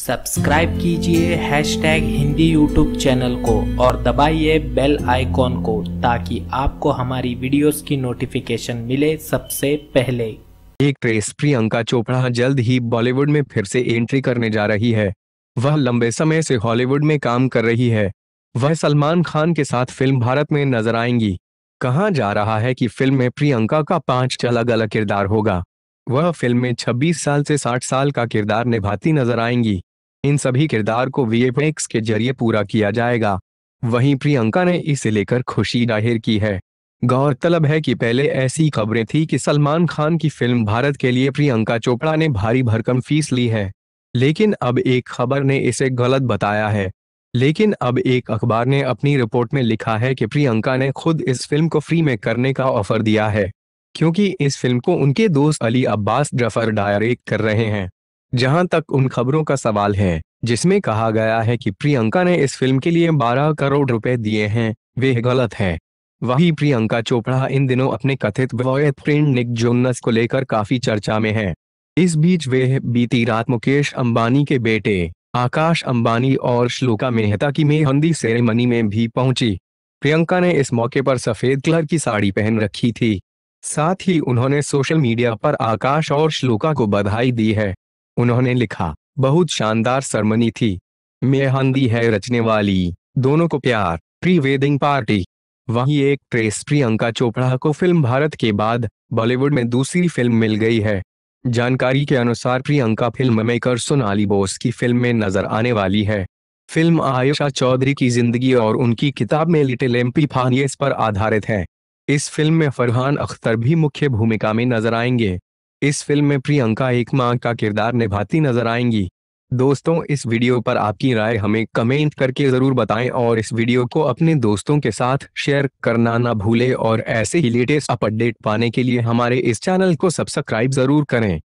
subscribe कीजिए tag Hindi YouTube channel को और दबाइए बेल आइकॉन को ताकि आपको हमारी वीडियोस की नोटिफिकेशन मिले सबसे पहले एक ट्रेस प्रियंका चोपड़ा जल्द ही बॉलीवुड में फिर से एंट्री करने जा रही है वह लंबे समय से हॉलीवुड में काम कर रही है वह सलमान खान के साथ फिल्म भारत में नजर आएंगी कहा जा रहा है कि फिल्म में प्रियंका का पांच अलग अलग किरदार होगा वह फिल्म में 26 साल से 60 साल का किरदार निभाती नजर आएंगी इन सभी किरदार को वीएफएक्स के जरिए पूरा किया जाएगा वहीं प्रियंका ने इसे लेकर खुशी जाहिर की है गौरतलब है कि पहले ऐसी खबरें थी कि सलमान खान की फिल्म भारत के लिए प्रियंका चोपड़ा ने भारी भरकम फीस ली है लेकिन अब एक खबर ने इसे गलत बताया है लेकिन अब एक अखबार ने अपनी रिपोर्ट में लिखा है कि प्रियंका ने खुद इस फिल्म को फ्री में करने का ऑफर दिया है क्योंकि इस फिल्म को उनके दोस्त अली अब्बास जफर डायरेक्ट कर रहे हैं जहां तक उन खबरों का सवाल है जिसमें कहा गया है कि प्रियंका ने इस फिल्म के लिए 12 करोड़ रुपए दिए हैं वे गलत है वही प्रियंका चोपड़ा इन दिनों अपने कथित बॉयफ्रेंड फ्रेंड निक जोनस को लेकर काफी चर्चा में है इस बीच वे बीती रात मुकेश अंबानी के बेटे आकाश अंबानी और श्लोका मेहता की मेहंदी सेरेमनी में भी पहुंची प्रियंका ने इस मौके पर सफेद कलर की साड़ी पहन रखी थी साथ ही उन्होंने सोशल मीडिया पर आकाश और श्लोका को बधाई दी है उन्होंने लिखा बहुत शानदार सरमनी थी मेहंदी है रचने वाली दोनों को प्यार प्री वेडिंग पार्टी वहीं एक ट्रेस प्रियंका चोपड़ा को फिल्म भारत के बाद बॉलीवुड में दूसरी फिल्म मिल गई है जानकारी के अनुसार प्रियंका फिल्म मेकर सोनाली बोस की फिल्म में नजर आने वाली है फिल्म आयुषा चौधरी की जिंदगी और उनकी किताब में लिटिल एम्पी फानियस पर आधारित है इस फिल्म में फरहान अख्तर भी मुख्य भूमिका में नजर आएंगे इस फिल्म में प्रियंका एक मां का किरदार निभाती नजर आएंगी दोस्तों इस वीडियो पर आपकी राय हमें कमेंट करके ज़रूर बताएं और इस वीडियो को अपने दोस्तों के साथ शेयर करना ना भूलें और ऐसे ही लेटेस्ट अपडेट पाने के लिए हमारे इस चैनल को सब्सक्राइब ज़रूर करें